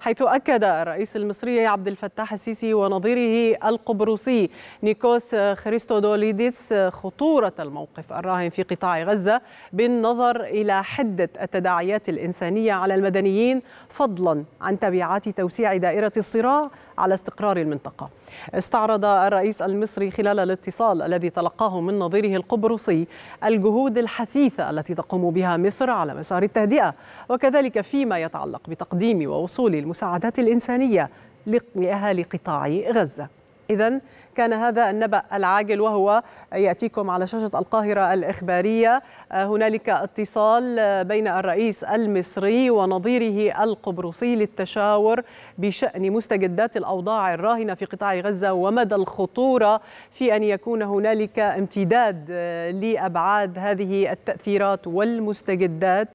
حيث أكد الرئيس المصري عبد الفتاح السيسي ونظيره القبرصي نيكوس خريستودوليديس خطورة الموقف الراهن في قطاع غزة بالنظر إلى حدة التداعيات الإنسانية على المدنيين فضلا عن تبعات توسيع دائرة الصراع على استقرار المنطقة استعرض الرئيس المصري خلال الاتصال الذي تلقاه من نظيره القبرصي الجهود الحثيثة التي تقوم بها مصر على مسار التهدئة وكذلك فيما يتعلق بتقديم ووصول المساعدات الإنسانية لأهالي قطاع غزة إذا كان هذا النبأ العاجل وهو يأتيكم على شاشة القاهرة الإخبارية آه، هنالك اتصال بين الرئيس المصري ونظيره القبرصي للتشاور بشأن مستجدات الأوضاع الراهنة في قطاع غزة ومدى الخطورة في أن يكون هنالك امتداد آه، لأبعاد هذه التأثيرات والمستجدات